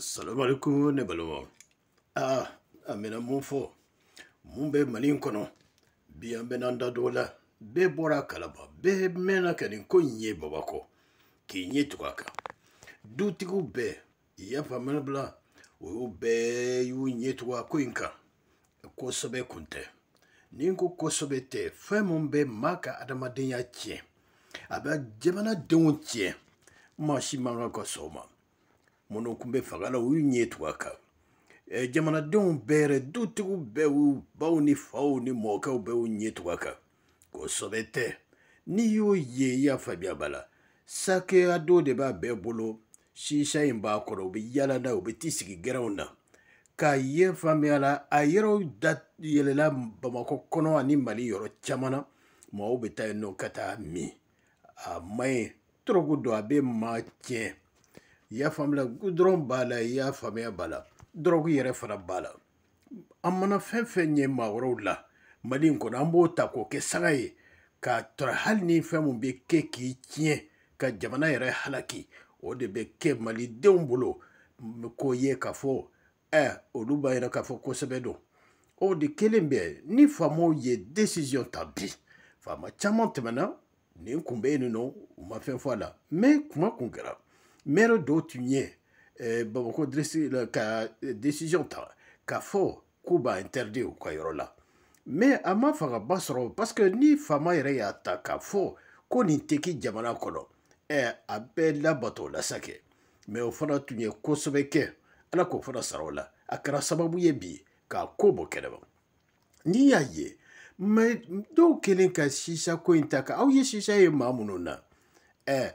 salamu alaikum ne balimaw aa a mena mun fɔ mun bɛ mali in kɔnɔ bi an bɛ n'an da dɔ la bɛɛ bɔra a kalama bɛɛ mɛnna ka nin ko in ye bamakɔ k'i ɲɛ tugu a kan dutigiw bɛɛ y'a faamuyali bila o y'u bɛɛ y'u ɲɛ tugu a ko in kan kosɛbɛ kun tɛ ni n ko kosɛbɛ tɛ fɛn min bɛ maa ka adamadenya tiɲɛ a bɛ jamanadenw tiɲɛ maa si man kan ka sɔn o ma minnu tun bɛ fanga la u y'u ɲɛ tugu a kan e, jamanadenw bɛɛ yɛrɛ dutigiw bɛɛ y'u baw ni faw ni mɔkɛw bɛɛ y'u ɲɛ tugu a kan kosɛbɛ tɛ n'i y'o ye i y'a faamuya b'a la sakeya dɔ de b'a bɛɛ bolo sisa in b'a kɔrɔ u bɛ yaala n'a ye u bɛ t'i sigi gɛrɛnw na k'a ye faamuya la a yɔrɔw da yɛlɛla bamakɔ kɔnɔ ani mali yɔrɔ caman na maaw bɛ taa yen nɔ ka taa min a man ɲi tɔrɔko don a bɛ maa tiɲɛ i y'a faamula dɔrɔn b'a la i y'a faamuya b'a la dɔrɔgu yɛrɛ fana b'a la an mana fɛn fɛn ɲɛ maa wɛrɛw la mali in kɔnɔ an b'o ta k'o kɛ sanga ye k'a tɔrɔ hali ni fɛn min bɛ kɛ k'i tiɲɛ ka jamana yɛrɛ halaki o de bɛ kɛ malidenw bolo k'o ye k'a fɔ ɛ olu b'a yira k'a fɔ kosɛbɛ don o de kelen bɛ ni faamaw ye desisiyɔn ta bi faama caman tɛmɛna nin kun bɛ yen nin nɔ u ma fɛn fɔ a la mɛ kuma kun kɛra mɛri dɔw tun ye bamakɔ ka desisiɔn ta k'a fɔ k'u b'a intɛrdi u ka yɔrɔ la mɛ a ma fangaba sɔrɔ parce que ni faama yɛrɛ y'a ta k'a fɔ ko nin tɛ kɛ jamana kɔnɔ ɛ a bɛɛ labato lasa kɛ mɛ o fana tun ye kosɛbɛ kɛ ala k'o fana sara o la a kɛra sababu ye bi k'a ko bɔ kɛnɛma n'i y'a ye mɛ dɔw kelen ka sisa ko in ta kan aw ye sisa ye maa minnu na ɛ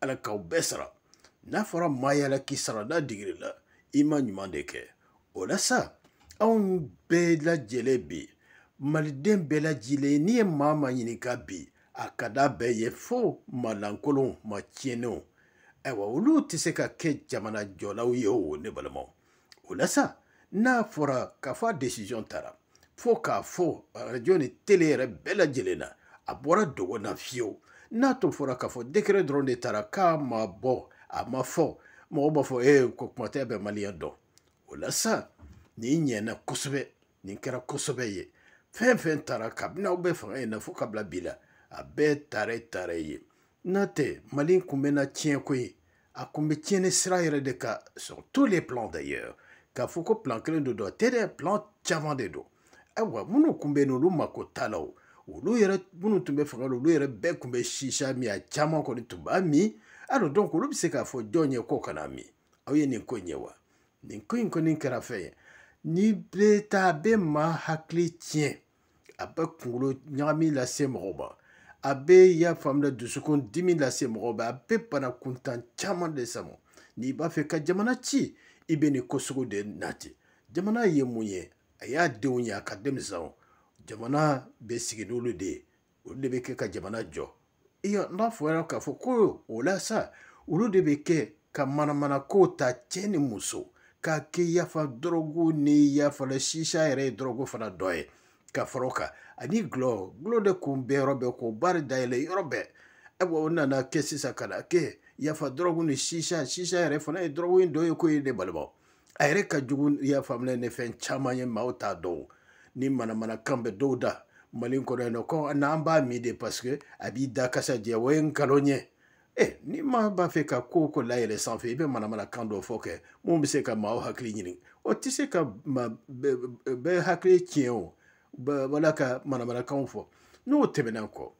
ala k'aw bɛɛ sara n'a fɔra maa yala k'i sara n'a digiri la i ma ɲuman de kɛ o la sa anw bɛɛ lajɛlen bi maliden bɛɛ lajilen n'i ye maa ma ɲininka bi a ka d'a bɛɛ ye fo malankolonw ma tiɲɛnenw ayiwa olu tɛ se ka kɛ jamana jɔlaw ye o ne balimaw o la sa n'a fɔra k'a fɔ a desisiyɔn tara fo k'a fɔ arajo ni tele yɛrɛ bɛɛ lajɛlen na a bɔra dogo na fiyewu n'a tun fɔra k'a fɔ dekere dɔrɔn de taara k'a ma bɔ a ma fɔ mɔgɔw b'a fɔ ee ko kuma tɛ bɛ maliyɛn dɔn o la sa nin ɲɛna kosɛbɛ nin kɛra kosɛbɛ ye fɛn fɛn taara kabini aw bɛ fanga in na fo ka bila bi la a bɛɛ taara taara ye n'a tɛ mali kun bɛna tiɲɛ ko ye a kun bɛ tiɲɛni sira yɛrɛ de ka sur tous les plans d'ailleurs k'a fɔ ko plan kelen de don a tɛ dɛ plan caman de don ayiwa minnu kun bɛ yen n'olu mako t'a la o olu yɛrɛ minnu tun bɛ fanga la olu yɛrɛ bɛɛ tun bɛ sisa min a caman kɔni tun b'a min ala dɔn olu bɛ se k'a fɔ jɔn ye k'o kana min aw ye nin ko in ye wa nin ko in kɔni kɛra fɛn ye ni bɛ taa a bɛ maa hakili tiɲɛ a bɛ kunkolo ɲagami lase mɔgɔw ma a bɛ y'a faamuya dusukun dimi lase mɔgɔw ma a bɛ bana kuntan caman de sama n'i b'a fɛ ka jamana ci i bɛ nin ko sugu de nati jamana ye mun ye a y'a denw ye a ka denmisɛnw jamana bɛ sigi n'olu de ye olu de bɛ kɛ ka jamana jɔ iya n'a fɔra k'a fɔ ko o la sa olu de bɛ kɛ ka manamana kow ta cɛ ni muso ka kɛ yafa dɔrɔgu ni yafala sisa yɛrɛ ye dɔrɔgu fana dɔ ye ka fara kan ani gulɔ gulɔ de kun bɛ yɔrɔ bɛɛ k'o baari dayɛlɛ yɔrɔ bɛɛ ayiwa o nana kɛ sisan ka na kɛ yafa dɔrɔgu ni sisa sisa yɛrɛ fana ye dɔrɔgu in dɔ ye ko ye ne balimaw a yɛrɛ ka jugu y'a faamuya ni fɛn caman ye maaw t'a dɔn ni manamana kan bɛ dɔw da mali kɔnɔ yen nɔ ko n'an b'a min de parce que b'i da kasa jɛ o ye nkalon ye e ni maa b'a fɛ ka ko o ko layɛlɛ sanfɛ i bɛ manamana kan dɔ fɔ kɛ mun se ka ma maaw hakili ɲini o ti se ka ma be, bɛɛ hakili tiɲɛ o wala ka kan fo n'o tɛmɛna kɔ ko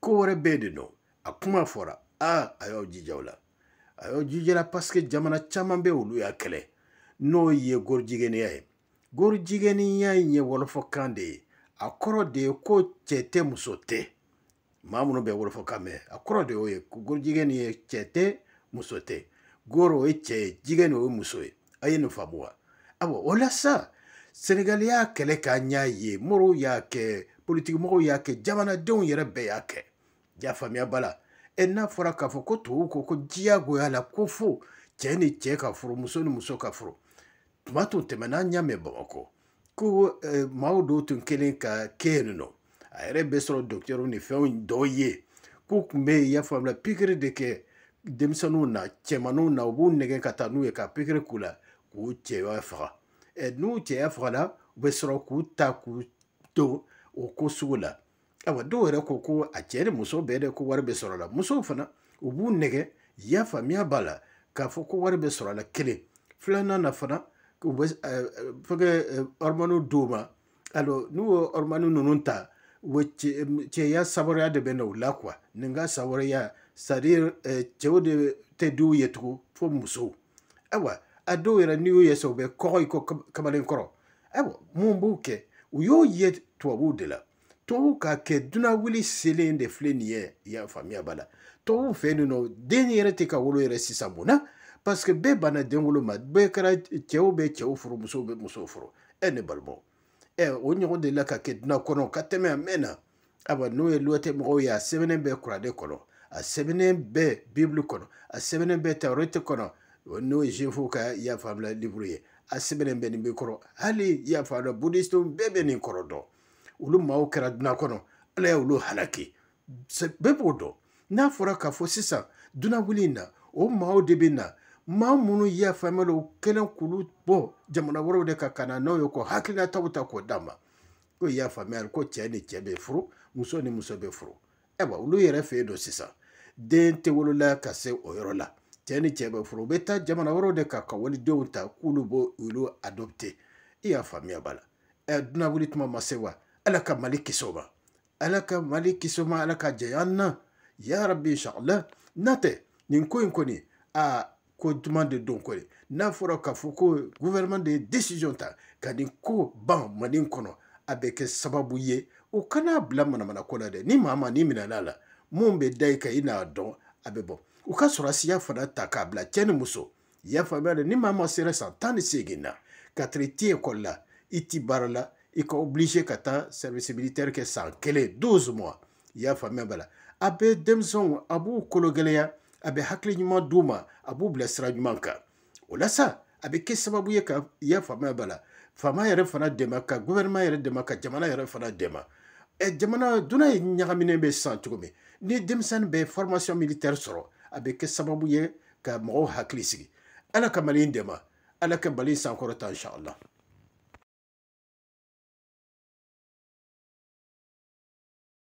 ko re be de no a kuma fora a a y'aw jija ayo la a y'aw jijala paseke jamana caman bɛ olu y'a kɛlɛ n'o ye gorijigɛniya ye gorijigɛniya in ye wɔlɔfɔkan de ye a kɔrɔ de ye ko cɛ tɛ muso tɛ maa minnu bɛ wɔlɔfɔkan mɛn a kɔrɔ de y'o ye gorijigɛ nin ye cɛ tɛ muso tɛ goro o ye cɛ ye jigɛ nin o ye muso ye a ye nin faamu wa awɔ o la sa senegali y'a kɛlɛ k'a ɲa ye moriw y'a kɛ politikimɔgɔw y'a kɛ jamanadenw yɛrɛ bɛɛ y'a kɛ ja faamuya b'a la ɛ n'a fɔra k'a fɔ ko tubabuw ko ko diyagoya la ko fo cɛɛ ni cɛɛ ka furu muso ni muso ka furu tuma tun tɛmɛna an y'a mɛn bamakɔ ko maaw dɔw tun kɛlen ka kɛ yen nɔ a yɛrɛ bɛ sɔrɔ dɔkitɛriw ni fɛnw dɔw ye k'u tun bɛ yen i y'a faamuya pikiri de kɛ denmisɛnninw na cɛmanninw na u b'u nɛgɛ ka taa n'u ye ka pikiri k'u la k'u cɛya faga n'u cɛya fagala u bɛ sɔrɔ k'u ta k'u to o ko sugu la ayiwa dɔw yɛrɛ ko ko a cɛ ni muso bɛɛ de ko wari bɛ sɔrɔ a la musow fana u b'u nɛgɛ i y'a faamuya b'a la k'a fɔ ko wari bɛ sɔrɔ a la kelen filanan na fana fɛngɛ ɔrɔmɔniw d'u ma alors n'u euh, eh, euh, euh, ye ɔrɔmɔni ninnu ta cɛya sababuya de bɛ na o la kuwa nin ka sababuya c'est à dire cɛw de tɛ di u ye tugun fo musow ayiwa a dɔw yɛrɛ n'i y'u ye sa u bɛ kɔgɔ i kɔ kamalen kɔrɔ ayiwa mun b'u kɛ u y'o ye tubabuw de la tubabuw k'a kɛ dunawuli selen de filɛ nin ye i y'a faamuya b'a la tubabuw fɛ yen nɔ den yɛrɛ tɛ ka wolo yɛrɛ sisan mun na parce que bɛɛ banna denwolo ma bɛɛ kɛra cɛw bɛ cɛw furu musow bɛ musow furu ɛ eh, ne balimaw ɛ eh, o ɲɔgɔn de la ka kɛ dunan kɔnɔ ka tɛmɛ a mɛn na aba n'o ye luwɛtɛ mɔgɔw ye a sɛbɛnnen bɛɛ kuranɛ kɔnɔ a sɛbɛnnen bɛɛ bibulu kɔnɔ a sɛbɛnnen bɛɛ tawurete kɔnɔ n'o ye zenfow ka y'a faamula liburu ye a sɛbɛnnen bɛ nin bɛ kɔrɔ hali y'a faamula budisiw bɛɛ bɛ nin kɔrɔ dɔn olu maaw kɛra dunan kɔnɔ ala y'olu halaki bɛɛ b'o dɔn n'a fɔra k'a fɔ sisan dunan wuli in na o maaw de bɛ na maa minnu y'a faamuya o kɛlen k'olu bɔ jamana wɛrɛw de ka ka na n'o ye ko hakilinataw ta k'o d'a ma ko y'a faamuya ko cɛ ni cɛ bɛ furu muso ni muso bɛ furu ayiwa olu yɛrɛ fɛ yen don sisan den tɛ wolola ka se o yɔrɔ la cɛ ni cɛ bɛ furu u bɛ taa jamana wɛrɛw de kan ka walidenw ta k'olu b'o olu adopte i y'a faamuya b'a la ɛ dunanwuli tuma ma se wa ala ka mali kisi o ma ala ka mali kisi o ma ala ka jɛ an na yarabi inshallah n'a tɛ nin ko in kɔni aa ko duman de don ko ye n'a fɔra k'a fɔ ko gouvernement de ye décision ta ka nin ko ban manden kɔnɔ a bɛ kɛ sababu ye o kana bila manamanako la dɛ ni maa ma ni minɛn'a la mun bɛ da i kan i n'a dɔn a bɛ bɔ u ka sɔrɔsiya fana ta k'a bila cɛ ni muso i y'a faamuya dɛ ni maa ma sera san tan ni seegin na ka tɛrɛ ti ekɔli la i ti baara la i ka oblige ka taa service militaire kɛ san kelen doze mois i y'a faamuya b'a la a bɛ denmisɛnw a b'u kolo gɛlɛya a bɛ hakili ɲuman d'u ma a b'u bila sira ɲuman kan o la sa a bɛ kɛ sababu ye ka i ya faamaya b'a la faama yɛrɛ fana dɛmɛ ka gouvernement yɛrɛ dɛmɛ ka jamana yɛrɛ fana dɛmɛ ɛ jamana dunan ye ɲagaminen bɛ san cogo min ni denmisɛnnin bɛ formation militaire sɔrɔ a bɛ kɛ sababu ye ka mɔgɔw hakili sigi ala ka mali dɛmɛ ala ka mali sankɔrɔta inshallah